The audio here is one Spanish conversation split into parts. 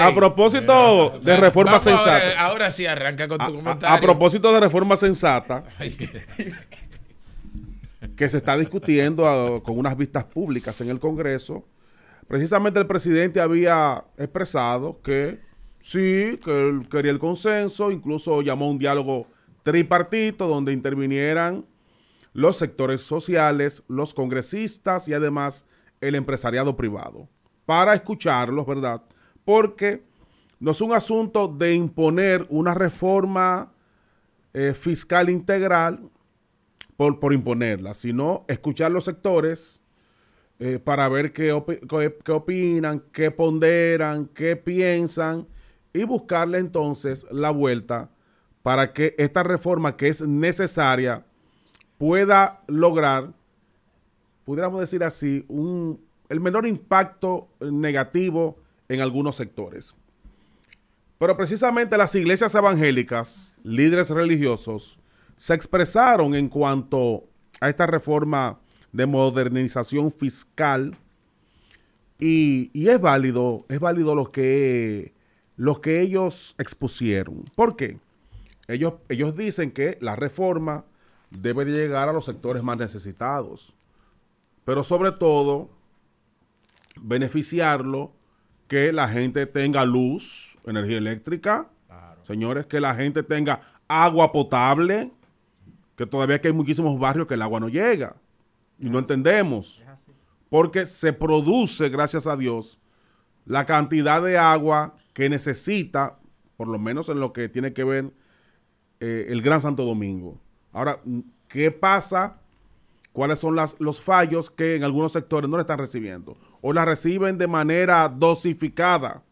a propósito de reforma sensata. Ahora, sí, arranca con tu comentario. A, propósito de reforma sensata, que se está discutiendo ah, con unas vistas públicas en el Congreso, precisamente el presidente había expresado que sí, que quería el consenso, incluso llamó a un diálogo tripartito donde intervinieran los sectores sociales, los congresistas y además el empresariado privado, para escucharlos, ¿verdad? porque no es un asunto de imponer una reforma eh, fiscal integral por, imponerla, sino escuchar los sectores eh, para ver qué, qué, opinan, qué ponderan, qué piensan y buscarle entonces la vuelta para que esta reforma que es necesaria pueda lograr, pudiéramos decir así, el menor impacto negativo en algunos sectores. Pero precisamente las iglesias evangélicas, líderes religiosos, se expresaron en cuanto a esta reforma de modernización fiscal y, es válido, es válido lo que, que ellos expusieron. ¿Por qué? Ellos, ellos dicen que la reforma debe llegar a los sectores más necesitados, pero sobre todo beneficiarlo que la gente tenga luz, energía eléctrica, señores, que la gente tenga agua potable, que todavía que hay muchísimos barrios que el agua no llega y no entendemos, porque se produce, gracias a Dios, la cantidad de agua que necesita, por lo menos en lo que tiene que ver eh, el Gran Santo Domingo. Ahora, ¿qué pasa cuáles son los fallos que en algunos sectores no le están recibiendo o la reciben de manera dosificada.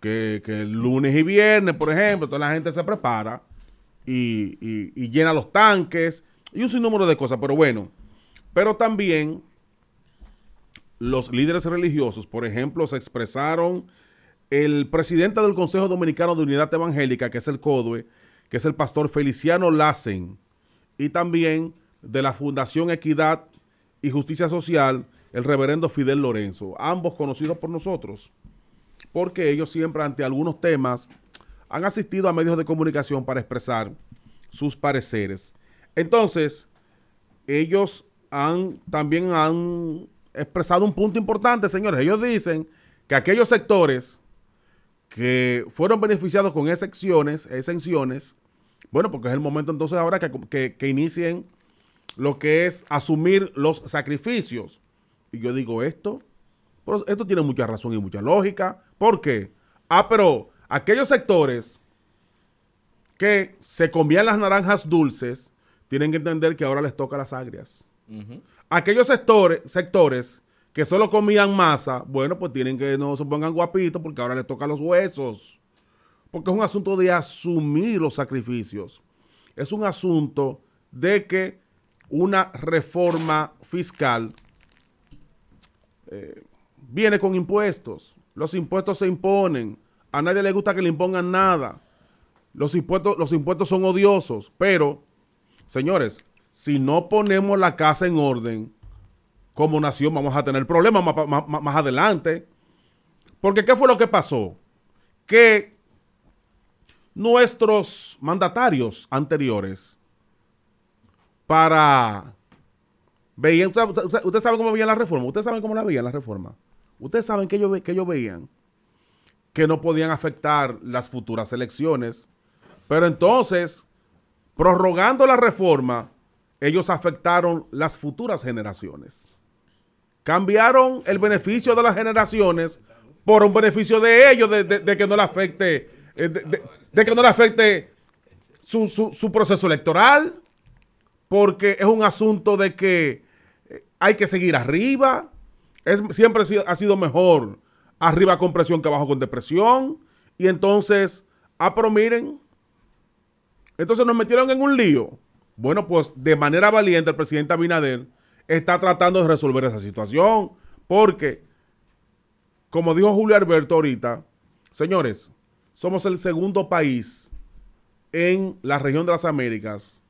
Que, el lunes y viernes, por ejemplo, toda la gente se prepara y, y llena los tanques y un sinnúmero de cosas, pero bueno. Pero también los líderes religiosos, por ejemplo, se expresaron el presidente del Consejo Dominicano de Unidad Evangélica, que es el CODUE, que es el pastor Feliciano Lassen, y también de la Fundación Equidad y Justicia Social, el reverendo Fidel Lorenzo, ambos conocidos por nosotros, porque ellos siempre ante algunos temas han asistido a medios de comunicación para expresar sus pareceres. Entonces, ellos han, también han expresado un punto importante, señores. Ellos dicen que aquellos sectores que fueron beneficiados con exenciones, bueno, porque es el momento entonces ahora que, que, que inicien lo que es asumir los sacrificios. Y yo digo esto, pero esto tiene mucha razón y mucha lógica. ¿Por qué? Ah, pero aquellos sectores que se comían las naranjas dulces tienen que entender que ahora les toca las agrias. Aquellos sectores, sectores que solo comían masa, bueno, pues tienen que no se pongan guapitos porque ahora les toca los huesos. Porque es un asunto de asumir los sacrificios. Es un asunto de que una reforma fiscal eh, viene con impuestos. Los impuestos se imponen. A nadie le gusta que le impongan nada. Los impuestos, los impuestos son odiosos. Pero, señores, si no ponemos la casa en orden, como nación vamos a tener problemas más, más adelante. Porque ¿qué fue lo que pasó? Que nuestros mandatarios anteriores para... Veían, ustedes saben cómo veían la reforma, ustedes saben cómo la veían la reforma. Ustedes saben que ellos, que veían que no podían afectar las futuras elecciones. Pero entonces, prorrogando la reforma, ellos afectaron las futuras generaciones. Cambiaron el beneficio de las generaciones por un beneficio de ellos, de, que no le afecte, eh, de, que no afecte su, su proceso electoral porque es un asunto de que eh, hay que seguir arriba. Es, siempre ha sido mejor arriba con presión que abajo con depresión. Y entonces, ah, pero miren, entonces nos metieron en un lío. Bueno, pues de manera valiente el presidente Abinader está tratando de resolver esa situación. Porque, como dijo Julio Alberto ahorita, señores, somos el segundo país en la región de las Américas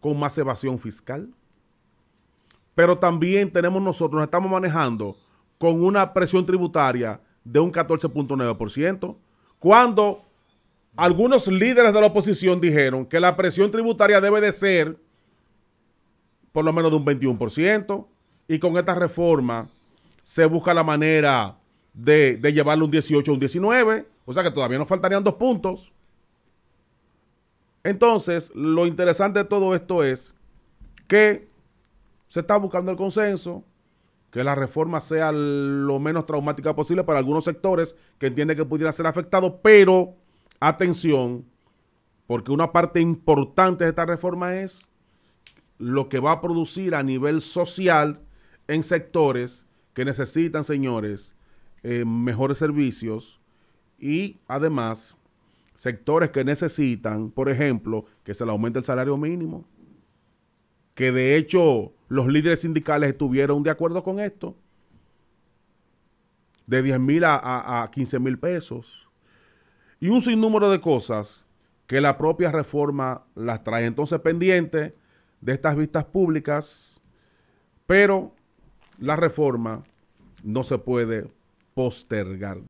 con más evasión fiscal. Pero también tenemos nosotros, nos estamos manejando con una presión tributaria de un 14.9%, cuando algunos líderes de la oposición dijeron que la presión tributaria debe de ser por lo menos de un 21%, y con esta reforma se busca la manera de, de a un 18 o un 19, o sea que todavía nos faltarían dos puntos. Entonces, lo interesante de todo esto es que se está buscando el consenso, que la reforma sea lo menos traumática posible para algunos sectores que entienden que pudiera ser afectados, pero atención, porque una parte importante de esta reforma es lo que va a producir a nivel social en sectores que necesitan, señores, eh, mejores servicios y además sectores que necesitan, por ejemplo, que se le aumente el salario mínimo, que de hecho los líderes sindicales estuvieron de acuerdo con esto, de 10 mil a, 15 mil pesos, y un sinnúmero de cosas que la propia reforma las trae. Entonces pendiente de estas vistas públicas, pero la reforma no se puede postergar.